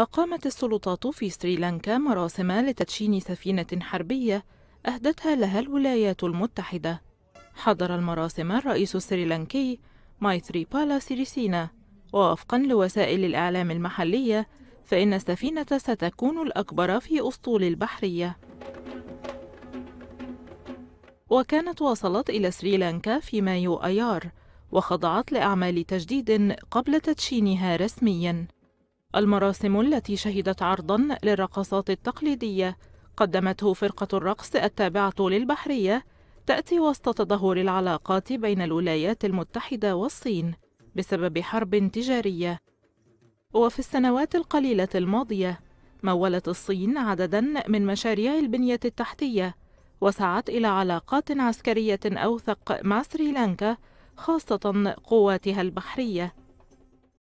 أقامت السلطات في سريلانكا مراسم لتدشين سفينة حربية أهدتها لها الولايات المتحدة حضر المراسم الرئيس السريلانكي مايثري بالا سيريسينا ووفقا لوسائل الإعلام المحلية فإن السفينة ستكون الأكبر في أسطول البحرية وكانت وصلت إلى سريلانكا في مايو أيار وخضعت لأعمال تجديد قبل تدشينها رسمياً المراسم التي شهدت عرضا للرقصات التقليدية قدمته فرقة الرقص التابعة للبحرية تأتي وسط تدهور العلاقات بين الولايات المتحدة والصين بسبب حرب تجارية وفي السنوات القليلة الماضية مولت الصين عددا من مشاريع البنية التحتية وسعت إلى علاقات عسكرية أوثق مع سريلانكا خاصة قواتها البحرية